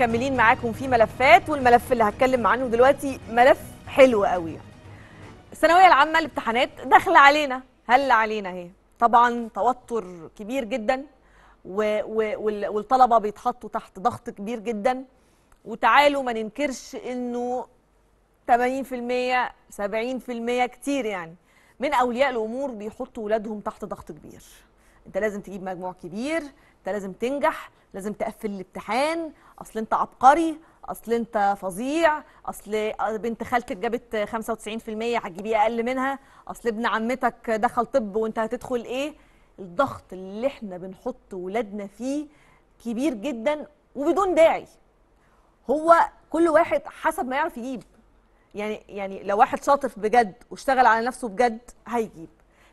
مكملين معاكم في ملفات والملف اللي هتكلم عنه دلوقتي ملف حلو قوي الثانويه العامه الامتحانات داخله علينا هلا علينا اهي طبعا توتر كبير جدا و و والطلبه بيتحطوا تحت ضغط كبير جدا وتعالوا ما ننكرش انه 80% 70% كتير يعني من اولياء الامور بيحطوا ولادهم تحت ضغط كبير انت لازم تجيب مجموع كبير انت لازم تنجح لازم تقفل الامتحان اصل انت عبقري اصل انت فظيع اصل بنت خالتك جابت 95% هتجيبيه اقل منها اصل ابن عمتك دخل طب وانت هتدخل ايه الضغط اللي احنا بنحط ولادنا فيه كبير جدا وبدون داعي هو كل واحد حسب ما يعرف يجيب يعني يعني لو واحد شاطر بجد واشتغل على نفسه بجد هيجيب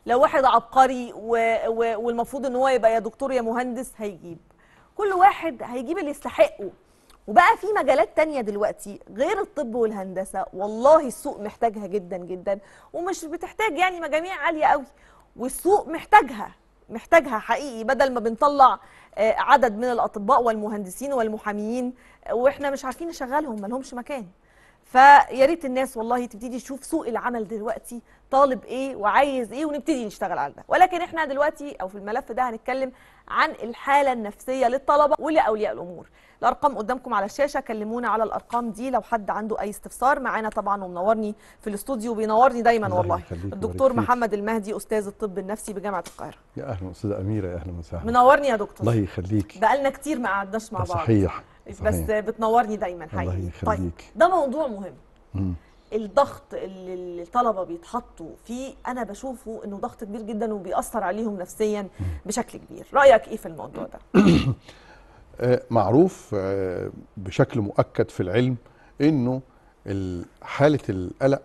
لو واحد عبقري و... و... والمفروض ان هو يبقى يا دكتور يا مهندس هيجيب كل واحد هيجيب اللي يستحقه وبقى في مجالات تانية دلوقتي غير الطب والهندسة والله السوق محتاجها جدا جدا ومش بتحتاج يعني مجاميع عالية قوي والسوق محتاجها محتاجها حقيقي بدل ما بنطلع آه، عدد من الأطباء والمهندسين والمحاميين وإحنا مش عارفين نشغلهم لهمش مكان فيا ريت الناس والله تبتدي تشوف سوق العمل دلوقتي طالب ايه وعايز ايه ونبتدي نشتغل على ده ولكن احنا دلوقتي او في الملف ده هنتكلم عن الحاله النفسيه للطلبه ولاولياء الامور الارقام قدامكم على الشاشه كلمونا على الارقام دي لو حد عنده اي استفسار معانا طبعا ومنورني في الاستوديو بينورني دايما والله الدكتور محمد المهدي استاذ الطب النفسي بجامعه القاهره يا اهلا استاذه اميره يا اهلا وسهلا منورني يا دكتور الله يخليك بقالنا كتير ما قعدناش مع بعض صحيح. صحيح بس بتنورني دايما حقيقي الله طيب، يخليك طيب ده موضوع مهم مم. الضغط اللي الطلبه بيتحطوا فيه انا بشوفه انه ضغط كبير جدا وبيأثر عليهم نفسيا بشكل كبير رايك ايه في الموضوع ده آه، معروف آه، بشكل مؤكد في العلم انه حاله القلق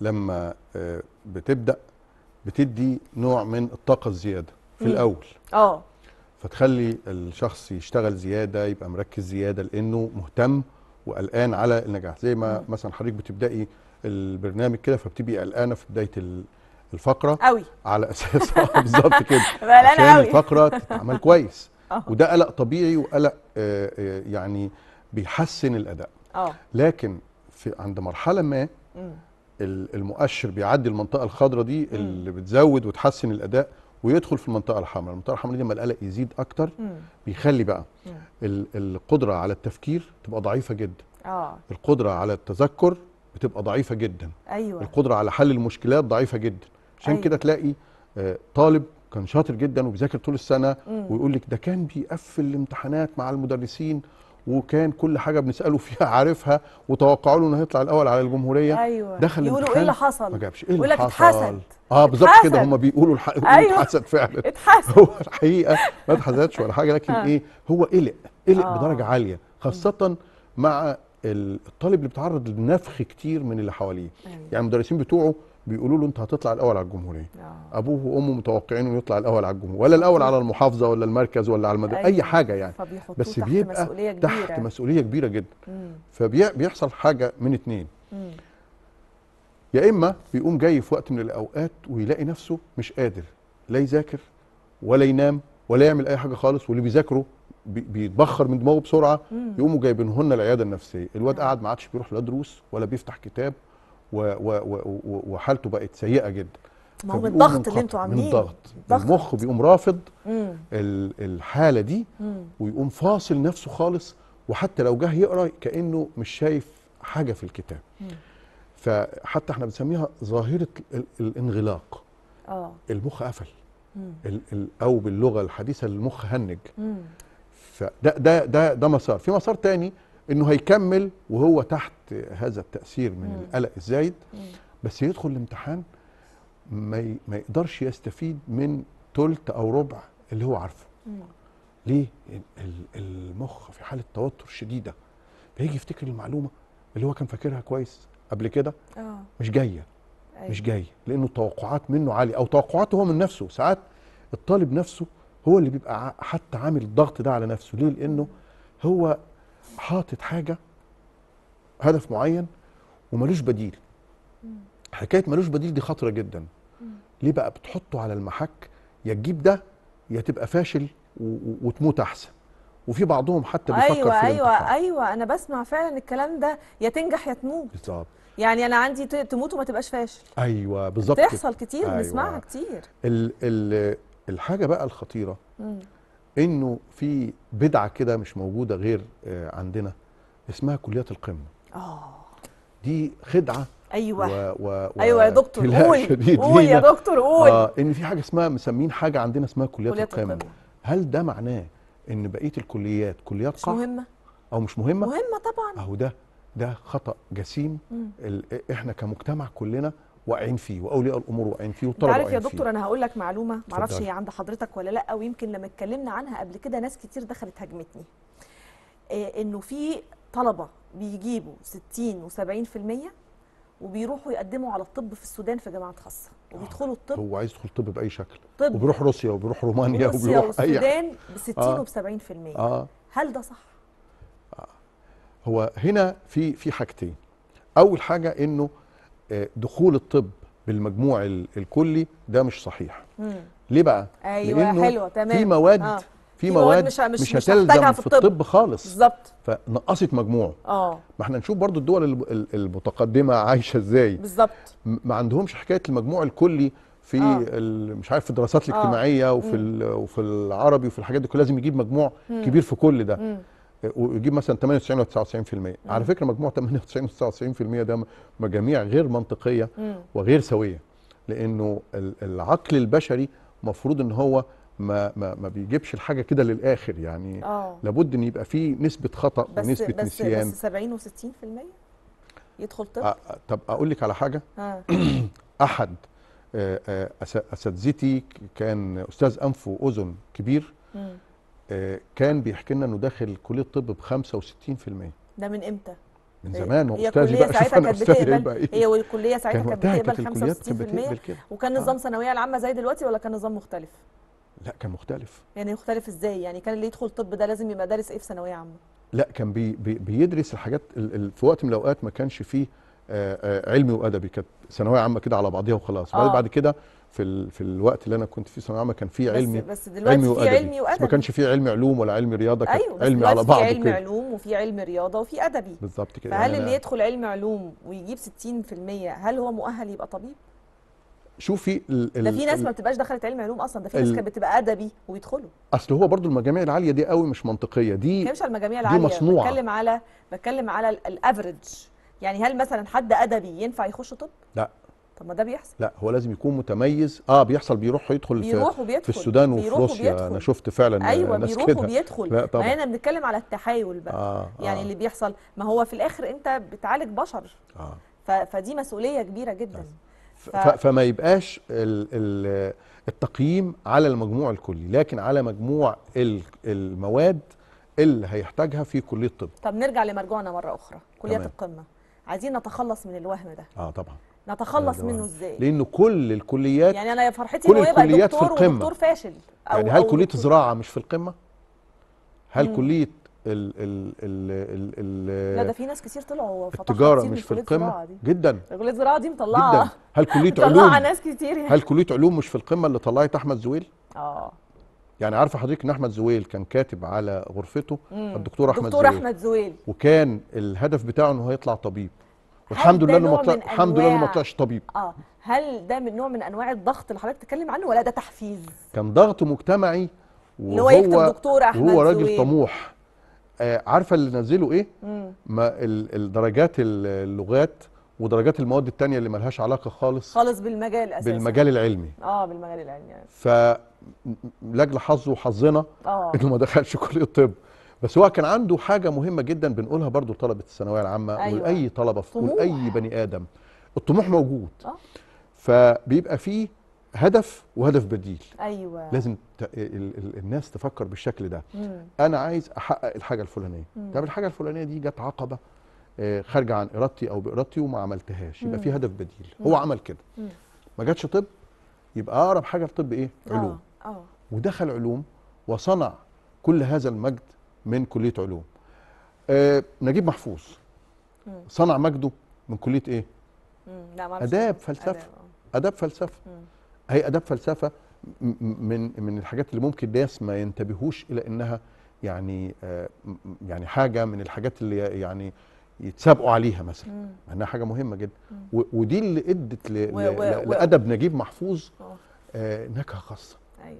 لما آه، بتبدا بتدي نوع من الطاقه الزياده في الاول اه فتخلي الشخص يشتغل زياده يبقى مركز زياده لانه مهتم وقلقان على النجاح زي ما مثلا حضرتك بتبداي البرنامج كده فبتبقي قلقانه في بدايه الفقره قوي على اساس آه، بالظبط كده عشان قوي. الفقره تتعمل كويس أه. وده قلق طبيعي وقلق آه، يعني بيحسن الاداء أوه. لكن في عند مرحله ما المؤشر بيعدي المنطقه الخضراء دي اللي بتزود وتحسن الاداء ويدخل في المنطقه الحمراء المنطقه الحمراء دي لما القلق يزيد اكتر مم. بيخلي بقى مم. القدره على التفكير تبقى ضعيفه جدا آه. القدره على التذكر بتبقى ضعيفه جدا أيوة. القدره على حل المشكلات ضعيفه جدا عشان أيوة. كده تلاقي آه، طالب كان شاطر جدا وبيذاكر طول السنه مم. ويقول لك ده كان بيقفل الامتحانات مع المدرسين وكان كل حاجه بنساله فيها عارفها وتوقعوا له انه هيطلع الاول على الجمهوريه أيوة. دخل يقولوا ايه اللي حصل ما جابش ايه اللي حصل اه بالظبط كده هم بيقولوا الح... أيوة. اتحسد فعلا اتحسد هو الحقيقه ما اتحسدش ولا حاجه لكن آه. ايه هو قلق قلق آه. بدرجه عاليه خاصه مع الطالب اللي بيتعرض لنفخ كتير من اللي حواليه أيوة. يعني المدرسين بتوعه بيقولوا له انت هتطلع الاول على الجمهوريه آه. ابوه وامه متوقعين انه يطلع الاول على الجمهوريه ولا الاول على المحافظه ولا المركز ولا على المدرسه أي. اي أيوة. حاجه يعني بس تحت بيبقى مسؤولية كبيرة. تحت مسؤوليه كبيره جدا مم. فبيحصل حاجه من اتنين يا اما بيقوم جاي في وقت من الاوقات ويلاقي نفسه مش قادر لا يذاكر ولا ينام ولا يعمل اي حاجه خالص واللي بيذاكره بيتبخر من دماغه بسرعه يقوموا جايبينهن العياده النفسيه الواد آه. قاعد ما عادش بيروح لا دروس ولا بيفتح كتاب وحالته بقت سيئه جدا ما هو الضغط اللي انتوا عاملينه الضغط المخ بيقوم رافض مم. الحاله دي مم. ويقوم فاصل نفسه خالص وحتى لو جه يقرا كانه مش شايف حاجه في الكتاب مم. فحتى احنا بنسميها ظاهره الانغلاق اه المخ قفل او باللغه الحديثه المخ هنج فده ده ده ده مسار في مسار تاني انه هيكمل وهو تحت هذا التاثير من مم. القلق الزايد بس يدخل الامتحان ما ما يقدرش يستفيد من تلت او ربع اللي هو عارفه مم. ليه المخ في حاله توتر شديده فيجي يفتكر المعلومه اللي هو كان فاكرها كويس قبل كده آه. مش جايه أيوة. مش جايه لانه التوقعات منه عاليه او توقعاته هو من نفسه ساعات الطالب نفسه هو اللي بيبقى حتى عامل الضغط ده على نفسه ليه لانه هو حاطط حاجه هدف معين وملوش بديل حكايه ملوش بديل دي خطره جدا ليه بقى بتحطه على المحك يا تجيب ده يا تبقى فاشل وتموت احسن وفي بعضهم حتى بيفكر أيوة في ايوه ايوه ايوه انا بسمع فعلا الكلام ده يا تنجح يا تموت بالظبط يعني انا عندي تموت وما تبقاش فاشل ايوه بالظبط بتحصل كتير أيوة. بنسمعها كتير ال ال الحاجه بقى الخطيره مم. انه في بدعه كده مش موجوده غير آه، عندنا اسمها كليات القمه اه دي خدعه ايوه و... و... و... ايوه يا دكتور قول قول يا دكتور قول آه ان في حاجه اسمها مسمين حاجه عندنا اسمها كليات, كليات القمه هل ده معناه ان بقيه الكليات كليات مش مهمه او مش مهمه مهمه طبعا اهو ده ده خطا جسيم احنا كمجتمع كلنا واقعين فيه واولياء الامور واقعين فيه والطلبه عارف يا دكتور فيه. انا هقول لك معلومه معرفش هي عند حضرتك ولا لا ويمكن لما اتكلمنا عنها قبل كده ناس كتير دخلت هاجمتني إيه انه في طلبه بيجيبوا 60 و70% وبيروحوا يقدموا على الطب في السودان في جامعات خاصه آه، وبيدخلوا الطب هو عايز يدخل طب باي شكل طب وبيروح روسيا وبيروح رومانيا وبيروح اي السودان ب 60 آه. و70% آه. هل ده صح؟ آه. هو هنا في في حاجتين اول حاجه انه دخول الطب بالمجموع الكلي ده مش صحيح مم. ليه بقى ايوه لأنه حلوه تمام في مواد آه. في مواد مش مش, مش هتلزم في الطب, الطب خالص بالظبط فنقصت مجموعه اه ما احنا نشوف برضو الدول المتقدمه عايشه ازاي بالظبط ما عندهمش حكايه المجموع الكلي في آه. مش عارف في الدراسات آه. الاجتماعيه آه. وفي وفي العربي وفي الحاجات دي كلها لازم يجيب مجموع مم. كبير في كل ده مم. ويجيب مثلا 98 و99% على فكره مجموع 98 و99% ده مجاميع غير منطقيه مم. وغير سويه لانه العقل البشري مفروض ان هو ما ما ما بيجيبش الحاجه كده للاخر يعني أوه. لابد ان يبقى في نسبه خطا بس ونسبه بس نسيان بس 70 و60% يدخل طب أ... طب اقول لك على حاجه آه. احد آه، آه، اساتذتي كان استاذ انف واذن كبير مم. آه، كان بيحكي لنا انه داخل كليه الطب ب 65% ده من امتى؟ من زمان هو استاذي بقى شوف انا استاذي ايه بقى ايه هي والكليه ساعتها كانت بتقبل 65% وكان آه. نظام ثانويه آه. العامه زي دلوقتي ولا كان نظام مختلف؟ لا كان مختلف يعني مختلف ازاي؟ يعني كان اللي يدخل طب ده لازم يبقى دارس ايه في ثانويه عامه؟ لا كان بي بي بيدرس الحاجات في وقت من الاوقات ما كانش فيه آه، علمي وادبي كانت ثانويه عامه كده على بعضيها وخلاص آه. بعد كده في ال... في الوقت اللي انا كنت فيه ثانويه عامه كان في علمي بس دلوقتي علمي وأدبي. في علمي وادبي ما كانش في علمي علوم ولا علمي رياضه كان أيوة علمي على بعضه في علمي علوم وفي علمي رياضه وفي ادبي بالظبط كده فهل يعني اللي يدخل علمي علوم ويجيب 60% هل هو مؤهل يبقى طبيب؟ شوفي ال ال ده في ناس ما بتبقاش دخلت علمي علوم اصلا ده في ناس كانت بتبقى ادبي ويدخلوا اصل هو برضو المجاميع العاليه دي قوي مش منطقيه دي مش على المجاميع العاليه دي مصنوعه بتكلم على بتكلم على الافرج يعني هل مثلا حد ادبي ينفع يخش طب؟ لا طب ما ده بيحصل لا هو لازم يكون متميز اه بيحصل بيروح يدخل بيروح وبيدخل. في السودان وفي روسيا انا شفت فعلا أيوة ناس كده ايوه بيروح وبيدخل لا طبعا يعني احنا بنتكلم على التحايل بقى آه, آه. يعني آه. اللي بيحصل ما هو في الاخر انت بتعالج بشر آه. فدي مسؤوليه كبيره جدا ف... فما يبقاش ال ال التقييم على المجموع الكلي لكن على مجموع المواد اللي هيحتاجها في كليه الطب طب نرجع لمرجوعنا مره اخرى كليه تمام. القمه عايزين نتخلص من الوهم ده اه طبعا نتخلص منه ازاي لان كل الكليات يعني انا يا فرحتي كل الكليات في القمه دكتور فاشل أو يعني هل أو كليه الزراعه مش في القمه هل مم. كليه ال ال ال ال لا ده في ناس كتير طلعوا التجاره مش في القمه جدا كليه الزراعه دي مطلعه جدا هل كليه علوم ناس كتير يعني. هل كليه علوم مش في القمه اللي طلعت احمد زويل اه يعني عارفه حضرتك ان احمد زويل كان كاتب على غرفته مم. الدكتور احمد زويل زويل احمد زويل وكان الهدف بتاعه انه هيطلع طبيب والحمد لله انه ما الحمد لله انه ما طلعش طبيب اه هل ده من نوع من انواع الضغط اللي حضرتك بتتكلم عنه ولا ده تحفيز كان ضغط مجتمعي وهو هو يكتب دكتور احمد هو راجل طموح آه عارفه اللي نزله ايه ما الدرجات اللغات ودرجات المواد التانية اللي ملهاش علاقة خالص خالص بالمجال أساسا بالمجال العلمي اه بالمجال العلمي يعني. لاجل حظه وحظنا آه. انه ما دخلش كلية الطب بس هو كان عنده حاجه مهمه جدا بنقولها برضو لطلبه الثانويه العامه أيوة. ولاي طلبه ولاي بني ادم الطموح موجود أه. فبيبقى فيه هدف وهدف بديل ايوه لازم ت... ال... ال... الناس تفكر بالشكل ده مم. انا عايز احقق الحاجه الفلانيه طب الحاجه الفلانيه دي جت عقبه آه خارجه عن ارادتي او بارادتي وما عملتهاش يبقى في هدف بديل مم. هو عمل كده ما جاتش طب يبقى اقرب حاجه لطب ايه آه. علوم أوه. أوه. ودخل علوم وصنع كل هذا المجد من كليه علوم آه نجيب محفوظ صنع مجده من كليه ايه لا اداب فلسفه اداب آه. فلسفه هي اداب فلسفه من من الحاجات اللي ممكن الناس ما ينتبهوش الى انها يعني آه يعني حاجه من الحاجات اللي يعني يتسابقوا عليها مثلا مم. انها حاجه مهمه جدا مم. ودي اللي ادت لادب نجيب محفوظ آه, آه، نكهه خاصه ايوه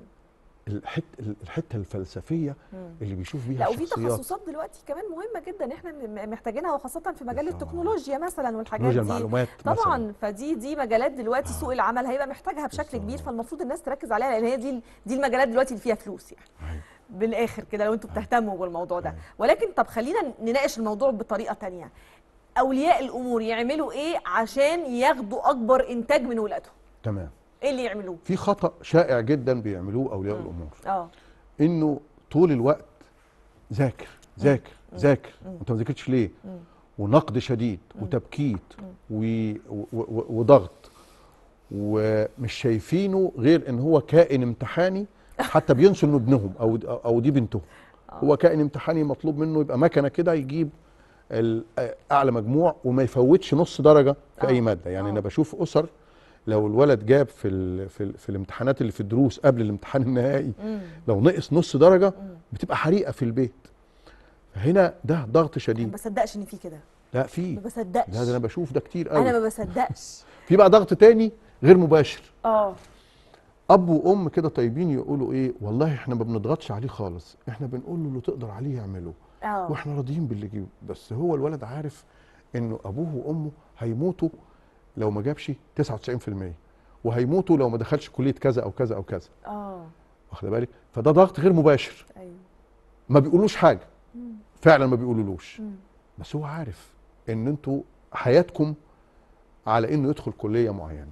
الحت الحته الفلسفيه اللي بيشوف بيها لا وفي تخصصات دلوقتي كمان مهمه جدا احنا محتاجينها وخاصه في مجال التكنولوجيا مثلا والحاجات دي المعلومات طبعا مثلاً. فدي دي مجالات دلوقتي آه. سوق العمل هيبقى محتاجها بشكل كبير فالمفروض الناس تركز عليها لان هي دي دي المجالات دلوقتي اللي فيها فلوس يعني أيوة. بالاخر كده لو انتم أيوة. بتهتموا بالموضوع ده أيوة. ولكن طب خلينا نناقش الموضوع بطريقه ثانيه اولياء الامور يعملوا ايه عشان ياخدوا اكبر انتاج من ولادهم تمام ايه اللي يعملوه في خطا شائع جدا بيعملوه اولياء مم. الامور اه انه طول الوقت ذاكر ذاكر ذاكر انت ما ذاكرتش ليه مم. ونقد شديد مم. وتبكيت و... و... و... وضغط ومش شايفينه غير ان هو كائن امتحاني حتى بينسوا انه ابنهم او او دي بنتهم آه. هو كائن امتحاني مطلوب منه يبقى مكنه كده يجيب اعلى مجموع وما يفوتش نص درجه في اي آه. ماده يعني انا آه. بشوف اسر لو الولد جاب في الـ في, الـ في الامتحانات اللي في الدروس قبل الامتحان النهائي لو نقص نص درجه بتبقى حريقه في البيت هنا ده ضغط شديد ما بصدقش ان في كده لا في ما بصدقش لا ده انا بشوف ده كتير قوي انا ما بصدقش في بقى ضغط تاني غير مباشر اه اب وام كده طيبين يقولوا ايه والله احنا ما بنضغطش عليه خالص احنا بنقول له اللي تقدر عليه يعمله أوه. واحنا راضيين باللي جيبه بس هو الولد عارف انه ابوه وامه هيموتوا لو ما جابش 99% وهيموتوا لو ما دخلش كليه كذا او كذا او كذا اه واخده بالك فده ضغط غير مباشر ايوه ما بيقولوش حاجه مم. فعلا ما بيقولولوش مم. بس هو عارف ان انتوا حياتكم على انه يدخل كليه معينه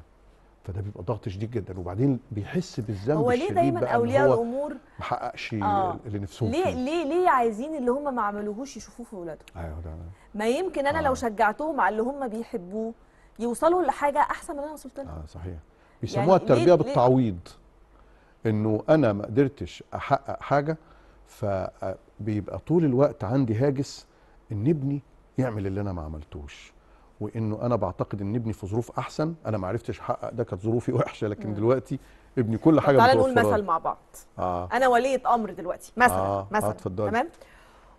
فده بيبقى ضغط شديد جدا وبعدين بيحس بالذنب هو ليه دايما اولياء الامور ما حققش آه. اللي نفسهم ليه فيه. ليه ليه عايزين اللي هم ما عملوهوش يشوفوه في اولادهم ايوه ده ما يمكن انا آه. لو شجعتهم على اللي هم بيحبوه يوصلوا لحاجه احسن من اللي انا وصلت لها اه صحيح يعني بيسموها يعني التربيه ليه بالتعويض انه انا ما قدرتش احقق حاجه فبيبقى آه، طول الوقت عندي هاجس ان ابني يعمل اللي انا ما عملتوش وانه انا بعتقد ان ابني في ظروف احسن انا ما عرفتش احقق ده كانت ظروفي وحشه لكن م. دلوقتي ابني كل حاجه تعالى نقول مثل مع بعض آه. انا وليه امر دلوقتي مثلا آه. آه، مثلا آه تمام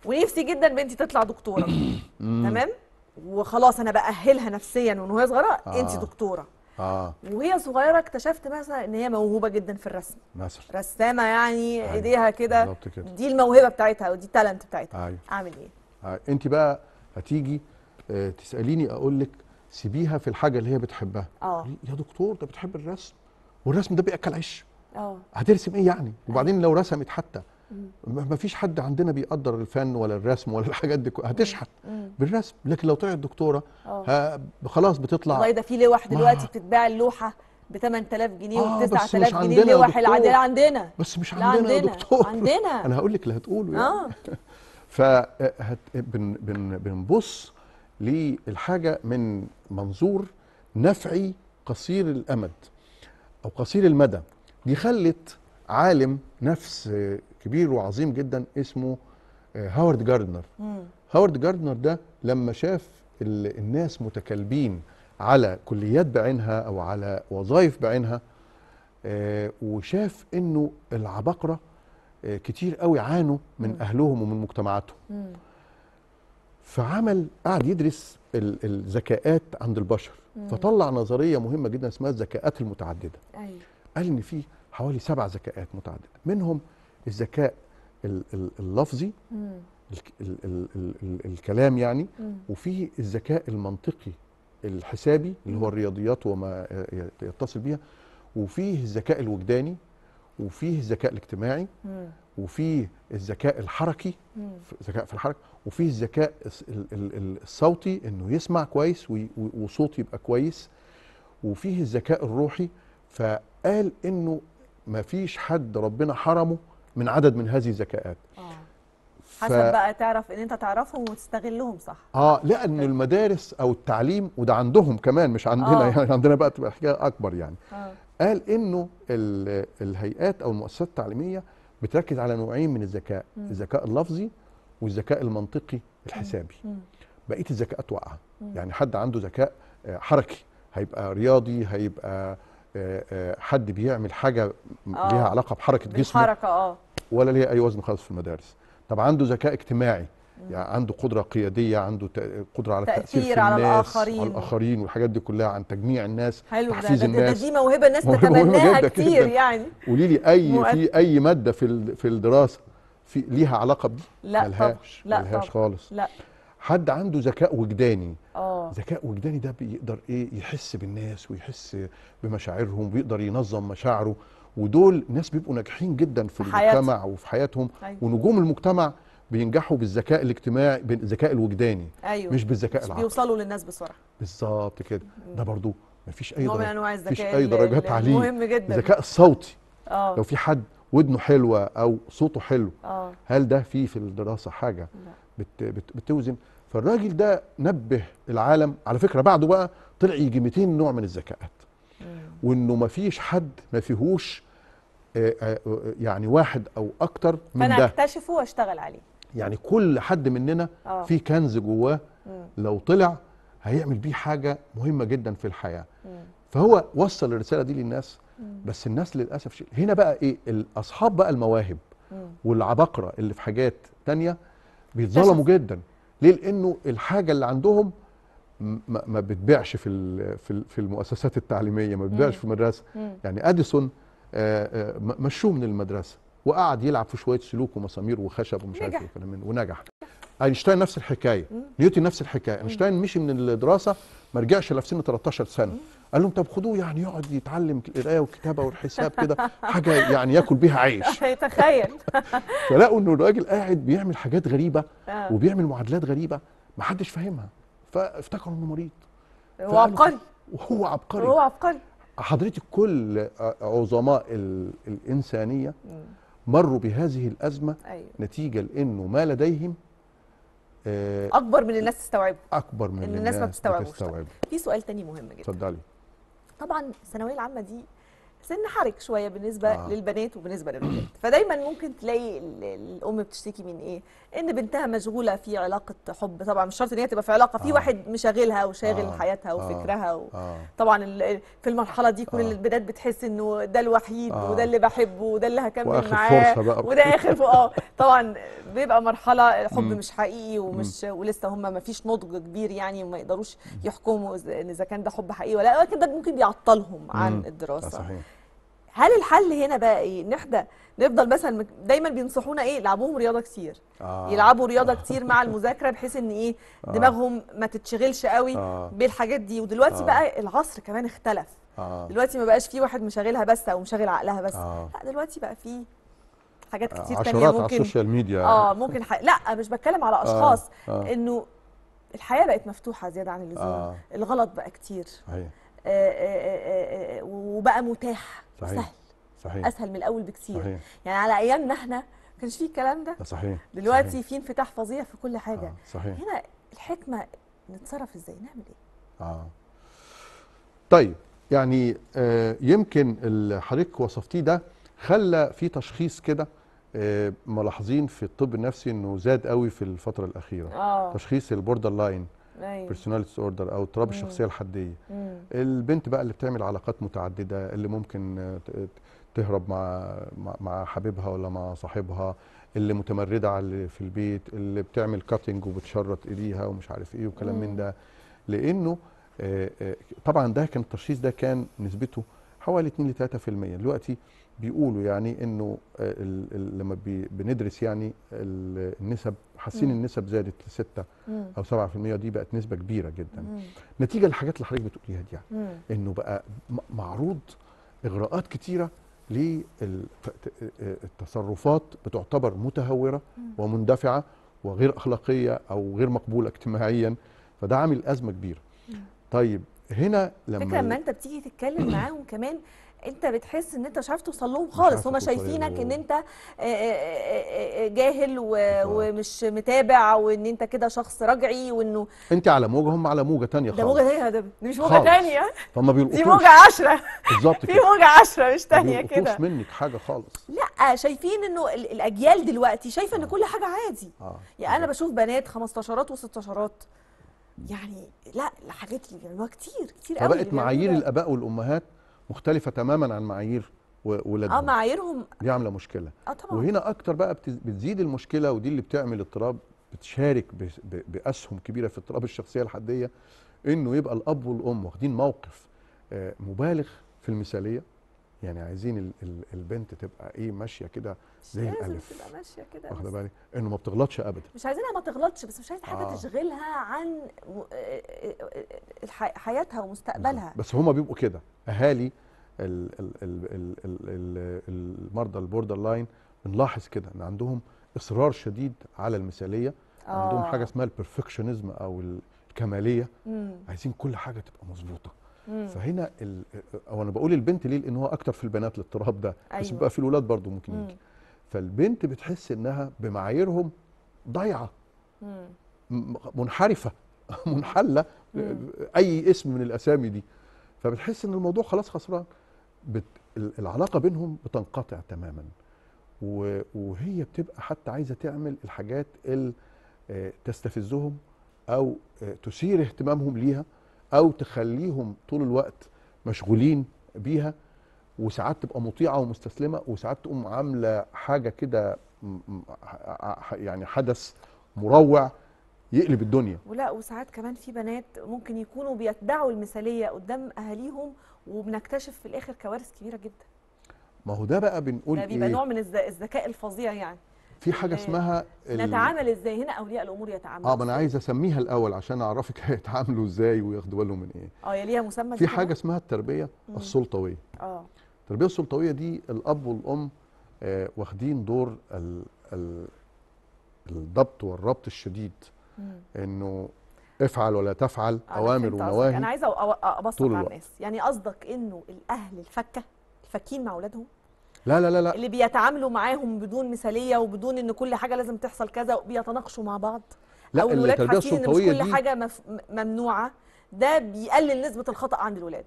ونفسي جدا بنتي تطلع دكتوره تمام وخلاص انا باهلها نفسيا وان وهي صغيره آه. انت دكتوره آه. وهي صغيره اكتشفت مثلا ان هي موهوبه جدا في الرسم مثلا رسامه يعني آه. ايديها كده دي الموهبه بتاعتها ودي التالنت بتاعتها أيوة. اعمل ايه آه. انت بقى هتيجي آه تساليني اقول لك سيبيها في الحاجه اللي هي بتحبها آه. يا دكتور ده بتحب الرسم والرسم ده بياكل عيش اه هترسم ايه يعني أيوه. وبعدين لو رسمت حتى ما فيش حد عندنا بيقدر الفن ولا الرسم ولا الحاجات دي هتشحت بالرسم لكن لو طلعت دكتوره آه. خلاص بتطلع والله ده في لوح دلوقتي بتتباع اللوحه ب 8000 جنيه آه، و 9000 جنيه اللوح العاديه عندنا بس مش عندنا, عندنا يا دكتور عندنا انا هقول لك اللي هتقوله يعني آه. فبنبص بنبص للحاجه من منظور نفعي قصير الامد او قصير المدى دي خلت عالم نفس كبير وعظيم جدا اسمه آه، هاورد جاردنر هاورد جاردنر ده لما شاف الناس متكالبين على كليات بعينها او على وظائف بعينها آه، وشاف انه العباقره آه، كتير قوي عانوا من اهلهم ومن مجتمعاتهم فعمل قعد يدرس الذكاءات عند البشر فطلع نظريه مهمه جدا اسمها الذكاءات المتعدده أيوة. قال ان في حوالي سبع ذكاءات متعدده منهم الذكاء اللفظي الكلام يعني وفي الذكاء المنطقي الحسابي اللي هو الرياضيات وما يتصل بيها وفيه الذكاء الوجداني وفيه الذكاء الاجتماعي وفيه الذكاء الحركي ذكاء في الحركه وفيه الذكاء الصوتي انه يسمع كويس وصوته يبقى كويس وفيه الذكاء الروحي فقال انه ما فيش حد ربنا حرمه من عدد من هذه الذكاءات آه. ف... حسب بقى تعرف ان انت تعرفهم وتستغلهم صح اه لان المدارس او التعليم وده عندهم كمان مش عندنا آه. يعني عندنا بقى تبقى حكايه اكبر يعني آه. قال انه الهيئات او المؤسسات التعليميه بتركز على نوعين من الذكاء الذكاء اللفظي والذكاء المنطقي الحسابي بقيه الذكاءات واقعه يعني حد عنده ذكاء آه، حركي هيبقى رياضي هيبقى آه، آه، حد بيعمل حاجه آه، ليها علاقه بحركه جسمه حركه اه ولا ليها اي وزن خالص في المدارس طب عنده ذكاء اجتماعي يعني عنده قدره قياديه عنده قدره على تأثير في على الناس الاخرين على الاخرين والحاجات دي كلها عن تجميع الناس حلو تحفيز ده ده الناس ده دي موهبه الناس تتبناها كتير يعني قولي لي اي مؤد... في اي ماده في في الدراسه في ليها علاقه بدي لا ملهاش لا ملهاش طبعًا. خالص لا حد عنده ذكاء وجداني اه ذكاء وجداني ده بيقدر ايه يحس بالناس ويحس بمشاعرهم ويقدر ينظم مشاعره ودول ناس بيبقوا ناجحين جدا في, المجتمع حياتهم. وفي حياتهم أيوة. ونجوم المجتمع بينجحوا بالذكاء الاجتماعي بالذكاء الوجداني أيوة. مش بالذكاء العقلي بيوصلوا للناس بسرعه بالظبط كده ده برضو مفيش اي درجه مفيش اي درجات عليه مهم جدا الذكاء الصوتي أوه. لو في حد ودنه حلوه او صوته حلو أوه. هل ده فيه في الدراسه حاجه لا. بت بت بتوزن فالراجل ده نبه العالم على فكره بعده بقى طلع يجي 200 نوع من الذكاءات وانه ما فيش حد ما فيهوش آه، آه، يعني واحد او اكتر من ده فانا اكتشفه واشتغل عليه يعني كل حد مننا آه. في كنز جواه لو طلع هيعمل بيه حاجه مهمه جدا في الحياه فهو وصل الرساله دي للناس بس الناس للاسف شيء هنا بقى ايه الاصحاب بقى المواهب والعباقره اللي في حاجات تانية بيتظلموا جدا ليه لانه الحاجه اللي عندهم ما بتبيعش في في المؤسسات التعليميه ما بتبيعش في المدرسه يعني اديسون آه، آه، مشوه من المدرسه وقعد يلعب في شويه سلوك ومسامير وخشب ومش عارف ايه والكلام ونجح اينشتاين نفس الحكايه نيوتن نفس الحكايه اينشتاين مشي من الدراسه ما رجعش الا في 13 سنه قال لهم طب خدوه يعني يقعد يتعلم القرايه والكتابه والحساب كده حاجه يعني ياكل بيها عيش تخيل فلقوا ان الراجل قاعد بيعمل حاجات غريبه آه. وبيعمل معادلات غريبه ما حدش فاهمها فافتكروا انه مريض هو عبقري وهو عبقري هو عبقري حضرتك كل عظماء الانسانيه مروا بهذه الازمه أيوة. نتيجه لانه ما لديهم آه، اكبر من الناس تستوعبه اكبر من الناس, الناس ما بتستوعبوش طيب، في سؤال تاني مهم جدا اتفضلي طبعا الثانويه العامه دي سن حرج شويه بالنسبه آه. للبنات وبالنسبه للولاد فدايما ممكن تلاقي الام بتشتكي من ايه ان بنتها مشغوله في علاقه حب طبعا مش شرط ان هي تبقى في علاقه في آه. واحد مشاغلها آه. وشاغل آه. حياتها وفكرها و... آه. طبعا في المرحله دي كل آه. البنات بتحس انه ده الوحيد آه. وده اللي بحبه وده اللي هكمل معاه وده اخر فرصه اه طبعا بيبقى مرحله الحب مش حقيقي ومش ولسه هم ما فيش نضج كبير يعني وما يقدروش يحكموا اذا كان ده حب حقيقي ولا لكن ده ممكن بيعطلهم عن الدراسه صحيح. هل الحل هنا بقى ايه ان احنا نفضل مثلا دايما بينصحونا ايه لعبوهم رياضه كتير آه. يلعبوا رياضه آه. كتير مع المذاكره بحيث ان ايه آه. دماغهم ما تتشغلش قوي آه. بالحاجات دي ودلوقتي آه. بقى العصر كمان اختلف آه. دلوقتي ما بقاش في واحد مشغلها بس او مشغل عقلها بس آه. لا دلوقتي بقى في حاجات كتير آه. تانية ممكن على السوشيال ميديا اه ممكن ح... لا مش بتكلم على آه. اشخاص آه. آه. انه الحياه بقت مفتوحه زياده عن اللزوم آه. الغلط بقى كتير آه. آه، آه، آه، وبقى متاح صحيح. سهل. صحيح. اسهل من الاول بكثير صحيح. يعني على ايامنا احنا ما كانش فيه الكلام ده صحيح دلوقتي صحيح. في انفتاح فظيع في كل حاجه آه. صحيح. هنا الحكمه نتصرف ازاي نعمل ايه اه طيب يعني آه يمكن اللي حضرتك وصفتيه ده خلى في تشخيص كده آه ملاحظين في الطب النفسي انه زاد قوي في الفتره الاخيره آه. تشخيص البوردر لاين بيرسوناليتي أيوة. اوردر او اضطراب الشخصيه الحديه مم. البنت بقى اللي بتعمل علاقات متعدده اللي ممكن تهرب مع مع حبيبها ولا مع صاحبها اللي متمرده على في البيت اللي بتعمل كاتنج وبتشرط ايديها ومش عارف ايه وكلام من ده لانه طبعا ده كان التشخيص ده كان نسبته حوالي 2 ل 3% دلوقتي بيقولوا يعني انه آه، لما بندرس يعني النسب حاسين النسب زادت ل 6 او 7% دي بقت نسبه كبيره جدا مم. نتيجه للحاجات اللي حضرتك بتقوليها دي يعني انه بقى معروض اغراءات كتيره للتصرفات آه، بتعتبر متهوره ومندفعه وغير اخلاقيه او غير مقبوله اجتماعيا فده عامل ازمه كبيره طيب هنا لما فكره لما انت بتيجي تتكلم معاهم كمان انت بتحس ان انت مش عارف توصل لهم خالص هم شايفينك ان انت جاهل ومش متابع وان انت كده شخص رجعي وانه انت على موجه هم على موجه ثانيه خالص ده موجه ثانيه ده مش موجه ثانيه فما بيلقطوش دي موجه 10 بالظبط كده في موجه 10 مش ثانيه كده مش منك حاجه خالص لا شايفين انه الاجيال دلوقتي شايفه ان آه. كل حاجه عادي آه. يعني انا بشوف بنات 15 و16 يعني لا الحاجات اللي بيعملوها كتير كتير قوي فبقت معايير الاباء والامهات مختلفه تماما عن معايير ولادهم اه معاييرهم دي عامله مشكله اه طبعا وهنا اكتر بقى بتزيد المشكله ودي اللي بتعمل اضطراب بتشارك باسهم كبيره في اضطراب الشخصيه الحديه انه يبقى الاب والام واخدين موقف آه، مبالغ في المثاليه يعني عايزين البنت تبقى ايه ماشيه كده زي لازم الالف تبقى ماشيه كده واخده بالي انه ما بتغلطش ابدا مش عايزينها ما تغلطش بس مش عايز حاجه آه. تشغلها عن آه، آه، آه، حياتها ومستقبلها بس هما بيبقوا كده اهالي المرضى البوردر لاين بنلاحظ كده ان عندهم اصرار شديد على المثاليه آه. عندهم حاجه اسمها البرفكشنزم او الكماليه مم. عايزين كل حاجه تبقى مظبوطه فهنا ال... او انا بقول البنت ليه لان هو اكتر في البنات الاضطراب ده أيوة. بس بقى في الاولاد برضو ممكن يجي فالبنت بتحس انها بمعاييرهم ضايعه منحرفه منحله اي اسم من الاسامي دي فبتحس ان الموضوع خلاص خسران بت... العلاقه بينهم بتنقطع تماما و... وهي بتبقى حتى عايزه تعمل الحاجات اللي آه، تستفزهم او آه، تثير اهتمامهم ليها او تخليهم طول الوقت مشغولين بيها وساعات تبقى مطيعه ومستسلمه وساعات تقوم عامله حاجه كده يعني حدث مروع يقلب الدنيا ولا وساعات كمان في بنات ممكن يكونوا بيتبعوا المثاليه قدام اهاليهم وبنكتشف في الاخر كوارث كبيره جدا ما هو ده بقى بنقول ده بيبقى إيه؟ نوع من الذكاء الفظيع يعني في حاجه آه، اسمها نتعامل ازاي هنا اولياء الامور يتعاملوا اه ما انا عايز اسميها الاول عشان اعرفك هيتعاملوا ازاي وياخدوا بالهم من ايه اه يا ليها مسمى في حاجه اسمها التربيه مم. السلطويه اه التربيه السلطويه دي الاب والام آه واخدين دور ال ال الضبط والربط الشديد مم. انه افعل ولا تفعل اوامر ونواهي انا عايزه ابسط على الناس يعني قصدك انه الاهل الفكه الفاكين مع اولادهم لا لا لا, لا. اللي بيتعاملوا معاهم بدون مثاليه وبدون ان كل حاجه لازم تحصل كذا وبيتناقشوا مع بعض لا او الولاد حاسين ان مش كل دي... حاجه مف... ممنوعه ده بيقلل نسبه الخطا عند الولاد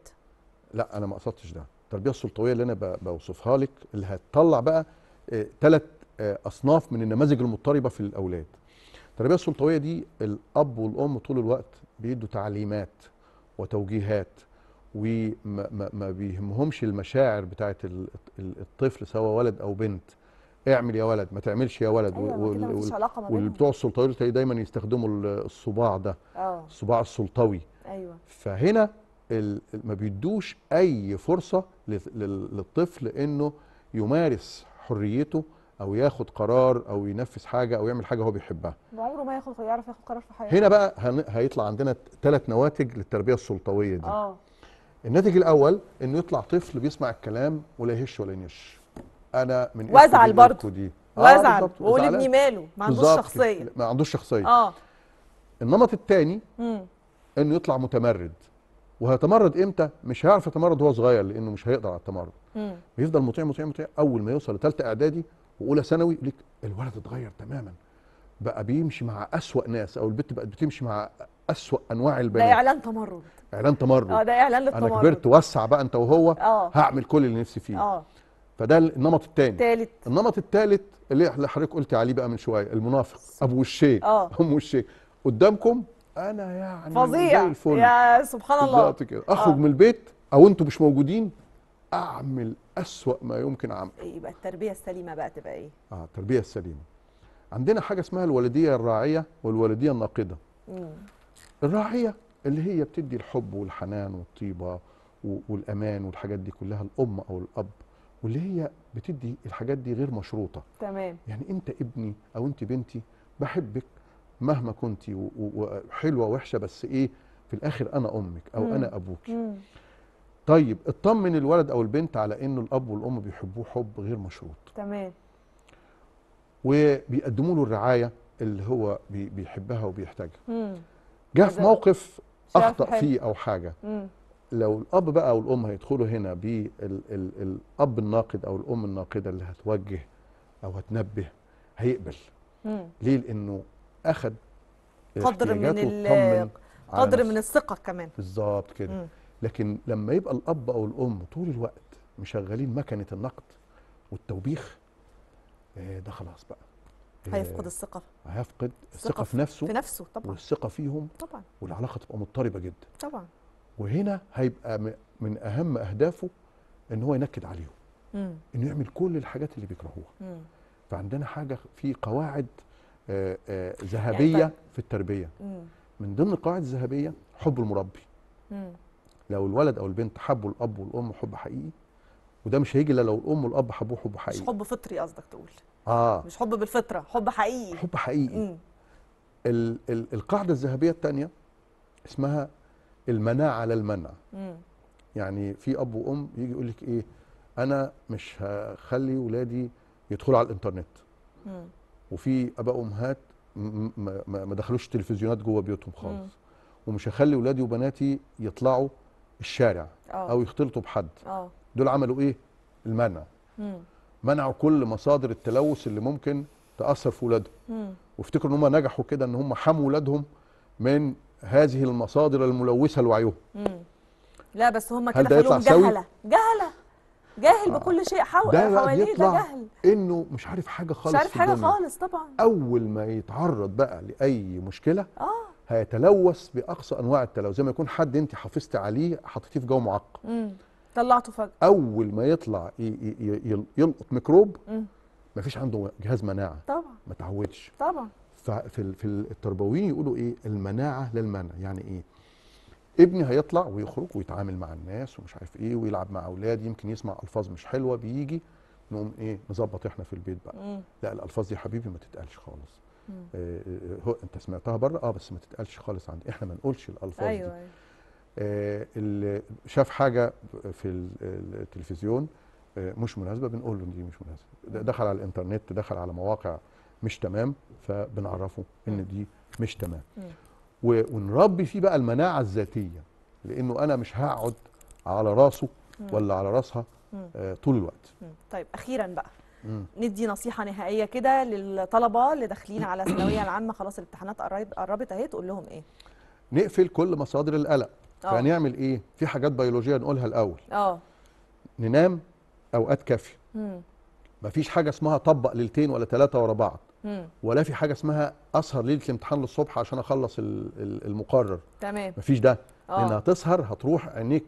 لا انا ما قصدتش ده التربيه السلطويه اللي انا بوصفها لك اللي هتطلع بقى ثلاث آه، آه، اصناف من النماذج المضطربه في الاولاد التربيه السلطويه دي الاب والام طول الوقت بيدوا تعليمات وتوجيهات وما بيهمهمش المشاعر بتاعت الطفل سواء ولد او بنت اعمل يا ولد ما تعملش يا ولد أيوة وال... واللي بتوع السلطوي دايما يستخدموا الصباع ده الصباع آه. السلطوي ايوه فهنا ما بيدوش اي فرصه للطفل انه يمارس حريته او ياخد قرار او ينفذ حاجه او يعمل حاجه هو بيحبها وعمره ما ياخد يعرف ياخد قرار في حياته هنا بقى هيطلع عندنا ثلاث نواتج للتربيه السلطويه دي اه الناتج الاول انه يطلع طفل بيسمع الكلام ولا يهش ولا ينش انا من وازعل برضه دي آه، وازعل واقول ابني ماله ما عندوش شخصيه ما عندوش شخصيه اه النمط الثاني انه يطلع متمرد وهيتمرد امتى مش هيعرف يتمرد وهو صغير لانه مش هيقدر على التمرد مم. بيفضل مطيع مطيع مطيع اول ما يوصل لثالثه اعدادي واولى ثانوي لك الولد اتغير تماما بقى بيمشي مع اسوا ناس او البت بقت بتمشي مع اسوأ انواع البنات ده اعلان تمرد اعلان تمرد اه ده اعلان للتمرد انا كبرت وسع بقى انت وهو آه. هعمل كل اللي نفسي فيه اه فده النمط الثاني الثالث النمط الثالث اللي حضرتك قلتي عليه بقى من شويه المنافق ابو وشيه اه ام وشيه قدامكم انا يعني فظيع يا سبحان الله بالظبط كده اخرج آه. من البيت او انتوا مش موجودين اعمل اسوأ ما يمكن عمله إيه، يبقى التربيه السليمه بقى تبقى ايه اه التربيه السليمه عندنا حاجه اسمها الوالديه الراعيه والوالديه الناقده الراعيه اللي هي بتدي الحب والحنان والطيبه والامان والحاجات دي كلها الام او الاب واللي هي بتدي الحاجات دي غير مشروطه تمام يعني انت ابني او انت بنتي بحبك مهما كنتي وحلوه وحشه بس ايه في الاخر انا امك او مم. انا ابوكي مم. طيب اطمن الولد او البنت على انه الاب والام بيحبوه حب غير مشروط تمام وبيقدموا له الرعايه اللي هو بيحبها وبيحتاجها مم. جه في موقف اخطا فيه او حاجه مم. لو الاب بقى او الام هيدخلوا هنا بالاب الناقد او الام الناقده اللي هتوجه او هتنبه هيقبل مم. ليه لانه اخد قدر من قدر من الثقه كمان بالظبط كده لكن لما يبقى الاب او الام طول الوقت مشغلين مكنه النقد والتوبيخ آه، ده خلاص بقى هيفقد آه، الثقه هيفقد الثقه في نفسه في نفسه طبعا والثقه فيهم طبعا والعلاقه تبقى مضطربه جدا طبعا وهنا هيبقى من اهم اهدافه ان هو ينكد عليهم مم. انه يعمل كل الحاجات اللي بيكرهوها مم. فعندنا حاجه في قواعد آه، آه، يعني ذهبيه يعني في التربيه مم. من ضمن القواعد الذهبيه حب المربي مم. لو الولد او البنت حبوا الاب والام حب حقيقي وده مش هيجي الا لو الام والاب حبوه حب حقيقي مش حب فطري قصدك تقول اه مش حب بالفطره حب حقيقي حب حقيقي مم. ال ال القاعده الذهبيه الثانيه اسمها المناعه على المنع مم. يعني في اب وام يجي يقول لك ايه انا مش هخلي ولادي يدخلوا على الانترنت مم. وفي اباء وامهات ما دخلوش تلفزيونات جوه بيوتهم خالص مم. ومش هخلي ولادي وبناتي يطلعوا الشارع أوه. او يختلطوا بحد أوه. دول عملوا ايه المنع مم. منعوا كل مصادر التلوث اللي ممكن تاثر في اولادهم وافتكروا ان هم نجحوا كده ان هم حموا اولادهم من هذه المصادر الملوثه لوعيهم لا بس هم كده خلوهم جهله جهله جاهل آه. بكل شيء حواليه ده جهل انه مش عارف حاجه خالص مش عارف حاجه خالص طبعا اول ما يتعرض بقى لاي مشكله اه هيتلوث باقصى انواع التلوث زي ما يكون حد انت حافظتي عليه حطيتيه في جو معقم طلعته فجأة أول ما يطلع يلقط ميكروب ما فيش عنده جهاز مناعة طبعا ما تعودش طبعا ففي في التربويين يقولوا إيه المناعة للمنع يعني إيه ابني هيطلع ويخرج ويتعامل مع الناس ومش عارف ايه ويلعب مع اولاد يمكن يسمع الفاظ مش حلوه بيجي نقوم ايه نظبط احنا في البيت بقى مم. لا الالفاظ دي حبيبي ما تتقالش خالص آه،, آه،, آه هو انت سمعتها بره اه بس ما تتقالش خالص عندي احنا ما نقولش الالفاظ أيوة دي أيوة. أيوة. آه، اللي شاف حاجه في التلفزيون آه، مش مناسبه بنقول له دي مش مناسبه دخل على الانترنت دخل على مواقع مش تمام فبنعرفه ان دي مش تمام ونربي فيه بقى المناعه الذاتيه لانه انا مش هقعد على راسه ولا على راسها آه، طول الوقت طيب اخيرا بقى ندي نصيحه نهائيه كده للطلبه اللي داخلين على الثانويه العامه خلاص الامتحانات قربت اهي تقول لهم ايه نقفل كل مصادر القلق أوه. فهنعمل ايه في حاجات بيولوجيه نقولها الاول اه ننام اوقات كافيه مفيش حاجه اسمها طبق ليلتين ولا ثلاثه ورا بعض ولا في حاجه اسمها اسهر ليله الامتحان للصبح عشان اخلص المقرر تمام مفيش ده آه. لان هتسهر هتروح عينيك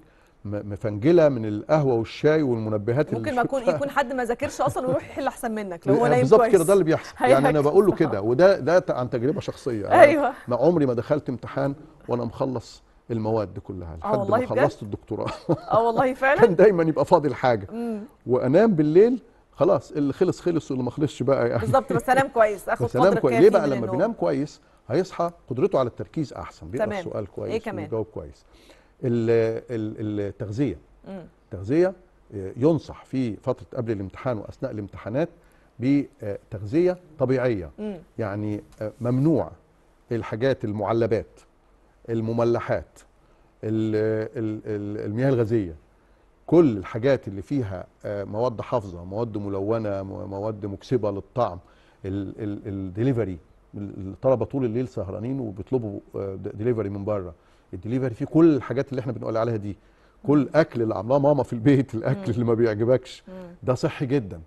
مفنجله من القهوه والشاي والمنبهات ممكن ما يكون يكون حد ما ذاكرش اصلا ويروح يحل احسن منك لو هو آه، نايم كويس بالظبط كده ده اللي بيحصل يعني انا بقول له كده وده ده عن تجربه شخصيه ايوه ما عمري ما دخلت امتحان وانا مخلص المواد كلها لحد آه، ما خلصت الدكتوراه اه والله فعلا كان دايما يبقى فاضل حاجه مم. وانام بالليل خلاص اللي خلص خلص واللي ما خلصش بقى يعني بالظبط بس انام كويس اخد فتره كويس, كويس ليه بقى لما بينام كويس هيصحى قدرته على التركيز احسن بيبقى تمام. السؤال كويس إيه كمان؟ ويجاوب كويس التغذيه التغذيه آه، ينصح في فتره قبل الامتحان واثناء الامتحانات بتغذيه طبيعيه مم. يعني آه، ممنوع الحاجات المعلبات المملحات المياه الغازيه كل الحاجات اللي فيها آه، مواد حافظه مواد ملونه مواد مكسبه للطعم الدليفري الطلبه طول الليل سهرانين وبيطلبوا آه، دليفري من بره الدليفري فيه كل الحاجات اللي احنا بنقول عليها دي كل اكل اللي عاملاه ماما في البيت الاكل اللي ما بيعجبكش ده صحي جدا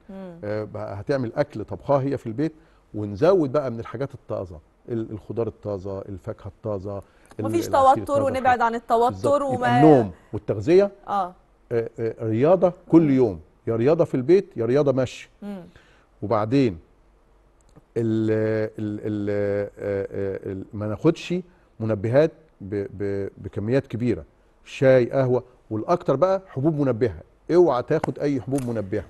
آه، هتعمل اكل طبخاه هي في البيت ونزود بقى من الحاجات الطازه الخضار الطازه الفاكهه الطازه مفيش توتر ونبعد عن التوتر وما النوم والتغذيه آه. آه, آه رياضه كل يوم يا رياضه في البيت يا رياضه مشي وبعدين ال ال ال آه، آه، ما ناخدش منبهات بـ بـ بكميات كبيره شاي قهوه والاكتر بقى حبوب منبهه اوعى تاخد اي حبوب منبهه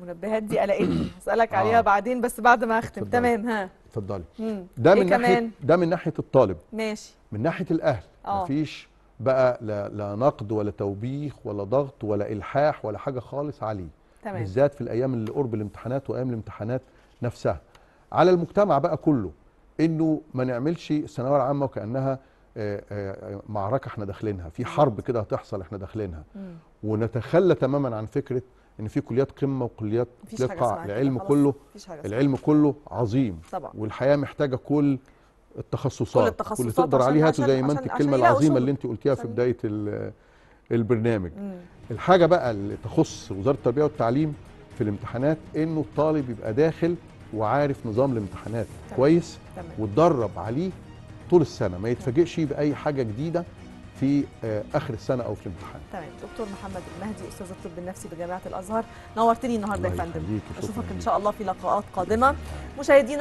المنبهات دي قلقتني هسالك آه. عليها آه. بعدين بس بعد ما اختم تمام ها اتفضلي ده من كمان؟ إيه ناحيه كمان؟ ده من ناحيه الطالب ماشي من ناحيه الاهل أوه. مفيش بقى لا, لا نقد ولا توبيخ ولا ضغط ولا الحاح ولا حاجه خالص عليه تمام. بالذات في الايام اللي قرب الامتحانات وايام الامتحانات نفسها على المجتمع بقى كله انه ما نعملش الثانويه العامه وكانها آه، آه، معركه احنا داخلينها في حرب كده هتحصل احنا داخلينها ونتخلى تماما عن فكره ان في كليات قمه وكليات كليات قاع العلم كله العلم كله عظيم طبعا والحياه محتاجه كل التخصصات كل التخصصات واللي تقدر عليها زي ما انت الكلمه العظيمه اللي انت قلتيها في بدايه البرنامج مم. الحاجه بقى اللي تخص وزاره التربيه والتعليم في الامتحانات انه الطالب يبقى داخل وعارف نظام الامتحانات تمام. كويس تمام. واتدرب عليه طول السنه ما يتفاجئش باي حاجه جديده في آه، اخر السنه او في الامتحان. تمام دكتور محمد المهدي استاذ الطب النفسي بجامعه الازهر نورتني النهارده يا فندم. اشوفك ان شاء الله في لقاءات قادمه مشاهدينا